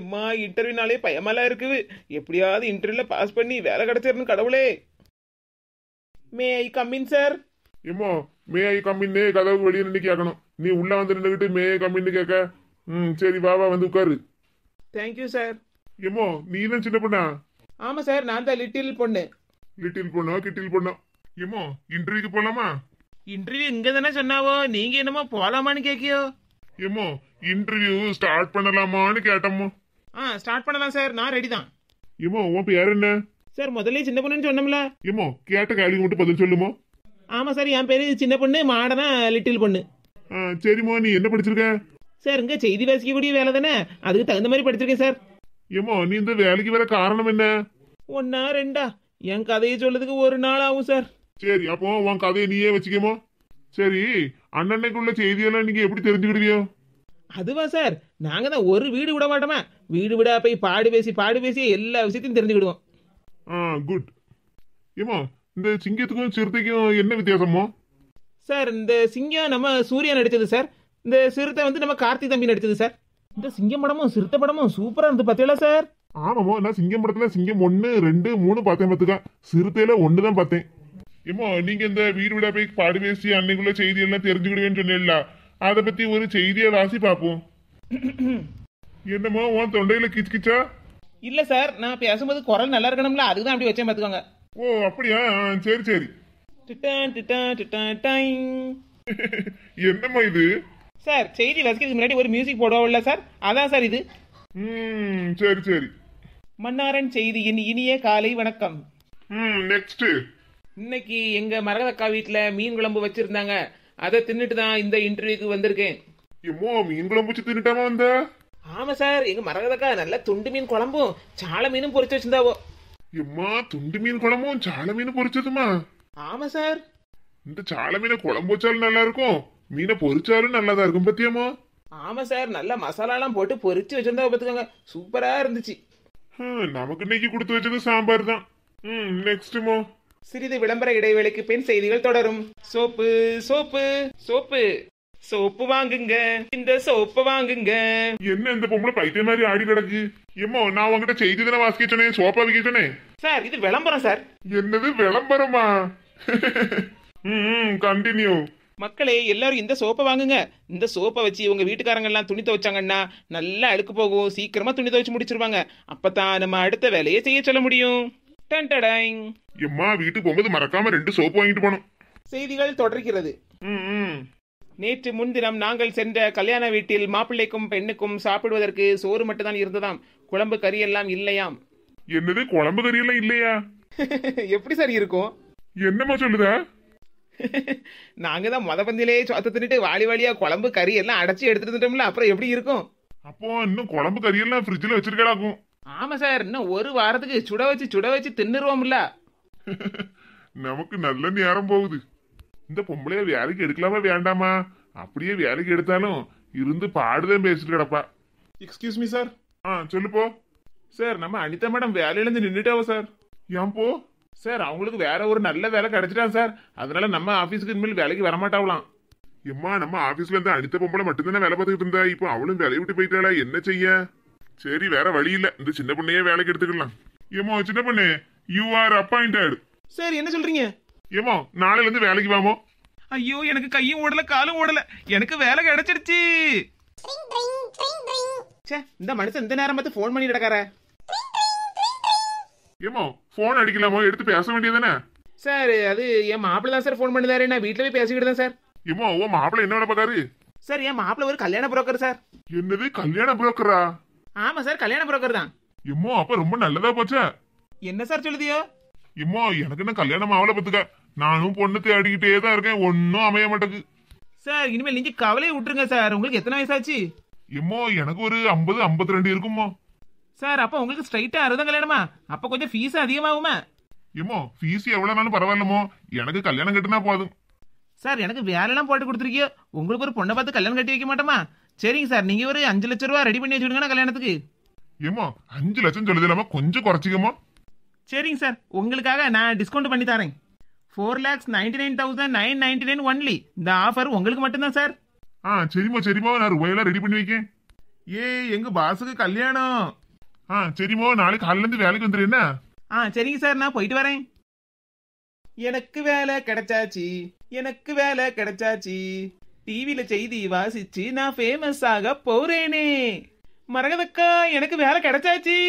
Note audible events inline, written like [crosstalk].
எம்மா இன்டர்வியூனாலே பயமெல்லாம் இருக்குது எப்படியாவது இன்டர்வியூல பாஸ் பண்ணி வேலை கிடைச்சிருந்து கடவுளே மே ஐ கம்மின் சார் ஏமா மே ஐ கம்மின்னு கதவு வெளியே நின்று கேட்கணும் நீ உள்ள வந்து நின்றுக்கிட்டு மே ஐ கம்மின்னு கேட்க ம் சரி வா வா வந்து உட்காரு தேங்க்யூ சார் ஏமோ நீ தான் சின்ன பொண்ணா ஆமா சார் நான் தான் லிட்டில் பொண்ணு லிட்டில் பொண்ணா கிட்டில் பொண்ணா எம்மா இன்டர்வியூக்கு போலாமா இன்டர்வியூ இங்க தானே சொன்னாவோ நீங்க என்னமோ போலாமான்னு கேக்கியோ ஏமோ இன்டர்வியூ ஸ்டார்ட் பண்ணலாமான்னு கேட்டோமோ ஆ ஸ்டார்ட் பண்ணலாம் சார் நான் ரெடி தான் இமோ உன் பேர் என்ன சார் முதல்ல சின்ன பொண்ணுன்னு சொன்னோம்ல இமோ கேட்ட கேள்விக்கு மட்டும் பதில் சொல்லுமோ ஆமா சார் என் பேரு சின்ன பொண்ணு மாடனா லிட்டில் பொண்ணு ஆ, சரிம்மா நீ என்ன படிச்சிருக்க சார் இங்க செய்தி வாசிக்கக்கூடிய வேலை தானே அதுக்கு தகுந்த மாதிரி படிச்சிருக்கேன் சார் இமோ நீ இந்த வேலைக்கு வர காரணம் என்ன ஒன்னா ரெண்டா என் கதையை சொல்றதுக்கு ஒரு நாள் ஆகும் சார் சரி அப்போ உன் கதையை நீயே வச்சுக்கமோ சரி அண்ணனுக்குள்ள செய்தியெல்லாம் நீங்க எப்படி தெரிஞ்சுக்கிடுவியோ அதுவா சார் நாங்க தான் ஒரு வீடு விட மாட்டோமா வீடு விடா போய் பாடு பேசி பாடு பேசி எல்லா விஷயத்தையும் தெரிஞ்சுக்கிடுவோம் ஆ குட் ஏமா இந்த சிங்கத்துக்கும் சிறுத்தைக்கும் என்ன வித்தியாசமோ சார் இந்த சிங்கம் நம்ம சூர்யா நடிச்சது சார் இந்த சிறுத்தை வந்து நம்ம கார்த்தி தம்பி நடிச்சது சார் இந்த சிங்கம் படமும் சிறுத்தை படமும் சூப்பரா இருந்து பாத்தீங்களா சார் ஆமாமா நான் சிங்கம் படத்துல சிங்கம் ஒன்று ரெண்டு மூணு பார்த்தேன் பார்த்துக்கா சிறுத்தையில ஒன்று தான் பார்த்தேன் ஏமா நீங்க இந்த வீடு விடா போய் பாடு பேசி அன்னைக்குள்ள செய்தி எல்லாம் தெரிஞ்சுக்கிடுவேன்னு சொன்னீங்களா அதை பத்தி ஒரு செய்தியை வாசி பார்ப்போம் என்னமோ உன் தொண்டையில கிச் கிச்சா இல்ல சார் நான் பேசும்போது குரல் நல்லா இருக்கணும்ல அதுதான் அப்படி வச்சே பாத்துக்கோங்க ஓ அப்படியா ஆ, சரி சரி டிட்டான் டிட்டான் [laughs] என்னம்மா இது சார் செய்தி வசிக்கிறதுக்கு முன்னாடி ஒரு மியூசிக் போடுவோம்ல சார் அதான் சார் இது ம் சரி சரி மன்னாரன் செய்தியின் இனிய காலை வணக்கம் ம் நெக்ஸ்ட் இன்னைக்கு எங்க மரகதக்கா வீட்ல மீன் குழம்பு வச்சிருந்தாங்க அதை தின்னுட்டு தான் இந்த இன்டர்வியூக்கு வந்திருக்கேன் எம்மோ மீன் குழம்பு வச்சு தின்னுட்டாமா வந்த ஆமா சார் எங்க மரகதக்கா நல்ல துண்டு மீன் குழம்பும் சால மீனும் பொறிச்சு வச்சிருந்தாவோ எம்மா துண்டு மீன் குழம்பும் சால மீன் பொரிச்சதுமா ஆமா சார் இந்த சால மீனை குழம்பு வச்சாலும் நல்லா இருக்கும் மீனை பொறிச்சாலும் நல்லாதான் இருக்கும் பத்தியம்மா ஆமா சார் நல்லா மசாலாலாம் போட்டு பொறிச்சு வச்சிருந்தா பார்த்துக்கோங்க சூப்பரா இருந்துச்சு நமக்கு இன்னைக்கு கொடுத்து வச்சது சாம்பார் தான் ம் நெக்ஸ்ட்மோ சிறிது விளம்பர இடைவேளைக்கு பின் செய்திகள் தொடரும் சோப்பு சோப்பு சோப்பு சோப்பு வாங்குங்க இந்த சோப்பு வாங்குங்க என்ன இந்த பொம்பளை பைத்திய மாதிரி ஆடி கிடக்கு எம்மோ நான் உங்ககிட்ட செய்தி தானே வாசிக்க சோப்பா விற்க சார் இது விளம்பரம் சார் என்னது விளம்பரமா ம் கண்டினியூ மக்களே எல்லாரும் இந்த சோப்பை வாங்குங்க இந்த சோப்பை வச்சு உங்க வீட்டுக்காரங்க எல்லாம் துணி துவைச்சாங்கன்னா நல்லா அழுக்கு போகும் சீக்கிரமா துணி துவைச்சு முடிச்சிருவாங்க அப்பதான் நம்ம அடுத்த வேலையை செய்ய சொல்ல முடியும் எம்மா வீட்டுக்கு போகும்போது மறக்காம ரெண்டு சோப்பு வாங்கிட்டு போகணும் செய்திகள் தொடர்கிறது ம் ம் நேற்று முன்தினம் நாங்கள் சென்ற கல்யாண வீட்டில் மாப்பிள்ளைக்கும் பெண்ணுக்கும் சாப்பிடுவதற்கு சோறு மட்டும்தான் இருந்ததாம் குழம்பு கறி எல்லாம் இல்லையாம் என்னது குழம்பு கறி எல்லாம் இல்லையா [laughs] எப்படி சார் இருக்கும் என்னமா சொல்லுத [laughs] நாங்க தான் முத பந்திலே சொத்த தின்னுட்டு வாலி வாலியா குழம்பு கறி எல்லாம் அடைச்சி எடுத்துட்டு அப்புறம் எப்படி இருக்கும் அப்போ இன்னும் குழம்பு கறி எல்லாம் ஃப்ரிட்ஜ்ல வச்சிருக்கலாக்கும் ஆமா சார் இன்னும் ஒரு வாரத்துக்கு சுட வச்சு சுட வச்சு தின்னுருவோம்ல [laughs] நமக்கு நல்ல நேரம் போகுது இந்த பொம்பளைய வேலைக்கு எடுக்கலாமா வேண்டாமா அப்படியே வேலைக்கு எடுத்தாலும் இருந்து பாடுதான் பேசிட்டு கிடப்பா எக்ஸ்கியூஸ் மீ சார் ஆ சொல்லுப்போ சார் நம்ம அனிதா மேடம் வேலையிலேருந்து நின்றுட்டாவோ சார் ஏன் போ சார் அவங்களுக்கு வேற ஒரு நல்ல வேலை கிடைச்சிட்டான் சார் அதனால நம்ம ஆஃபீஸுக்கு இனிமேல் வேலைக்கு வரமாட்டாவலாம் எம்மா நம்ம ஆபீஸ்ல இருந்து அனித்த பொம்பளை மட்டும்தானே வேலை பார்த்துக்கிட்டு இருந்தா இப்போ அவளும் வேலையை விட்டு போயிட்டாளா என்ன செய்ய சரி வேற வழி இல்ல இந்த சின்ன பொண்ணையே வேலைக்கு எடுத்துக்கலாம் ஏமா சின்ன பொண்ணு யூ ஆர் அப்பாயிண்டட் சரி என்ன சொல்றீங்க ஏமா நாளையில இருந்து வேலைக்கு வாமோ ஐயோ எனக்கு கையும் ஓடல காலும் ஓடல எனக்கு வேலை கிடைச்சிருச்சு ச்சே இந்த மனுஷன் இந்த நேரம் பார்த்து ஃபோன் பண்ணி கிடக்கார ஏமா ஃபோன் அடிக்கலாமோ எடுத்து பேச வேண்டியதானே சார் அது என் மாப்பிள்ள தான் சார் ஃபோன் பண்ணி நான் வீட்டில் போய் பேசிக்கிட்டு சார் ஏமா உன் மாப்பிள்ள என்ன வேலை பார்க்காரு சார் என் மாப்பிள்ள ஒரு கல்யாண புரோக்கர் சார் என்னது கல்யாண புரோக்கரா ஆமா சார் கல்யாண புரோக்கர் தான் ஏமா அப்ப ரொம்ப நல்லதா போச்சே என்ன சார் சொல்லுதியோ இம்மோ எனக்கு என்ன கல்யாணம் ஆவல பத்துக்க நானும் பொண்ணு தேடிக்கிட்டே தான் இருக்கேன் ஒன்னும் அமைய மாட்டேங்கு சார் இனிமேல் நீங்க கவலையை விட்டுருங்க சார் உங்களுக்கு எத்தனை வயசாச்சு இம்மோ எனக்கு ஒரு ஐம்பது ஐம்பத்தி ரெண்டு இருக்குமோ சார் அப்ப உங்களுக்கு ஸ்ட்ரைட்டா அறுதம் கல்யாணமா அப்ப கொஞ்சம் ஃபீஸ் அதிகமாகுமா எம்மோ ஃபீஸ் எவ்வளவுனாலும் பரவாயில்லமோ எனக்கு கல்யாணம் கட்டினா போதும் சார் எனக்கு எல்லாம் போட்டு கொடுத்துருக்கியோ உங்களுக்கு ஒரு பொண்ணை பார்த்து கல்யாணம் கட்டி வைக்க மாட்டோமா சரிங்க சார் நீங்க ஒரு அஞ்சு லட்சம் ரூபா ரெடி பண்ணி வச்சுடுங்க கல்யாணத்துக்கு ஏமா அஞ்சு லட்சம் சொல்லுது இல்லாம கொஞ்சம் குறைச்சிக்கமா சரிங்க சார் உங்களுக்காக நான் டிஸ்கவுண்ட் பண்ணி தரேன் four lakhs ninety nine thousand nine ninety nine only இந்த ஆஃபர் உங்களுக்கு மட்டும்தான் சார் ஆ சரிம்மா சரிம்மா நான் ரூபாயெல்லாம் ரெடி பண்ணி வைக்கேன் ஏய் எங்க பாஸுக்கு கல்யாணம் ஆ சரிம்மா நாளைக்கு காலிலேருந்து வேலைக்கு வந்துடு ஆ சரிங்க சார் நான் போயிட்டு வரேன் எனக்கு வேலை கிடைச்சாச்சு எனக்கு வேலை கிடைச்சாச்சு டிவியில செய்தி வாசிச்சு நான் ஃபேமஸ் ஆக போறேனே மரகதக்கா எனக்கு வேலை கிடைச்சாச்சு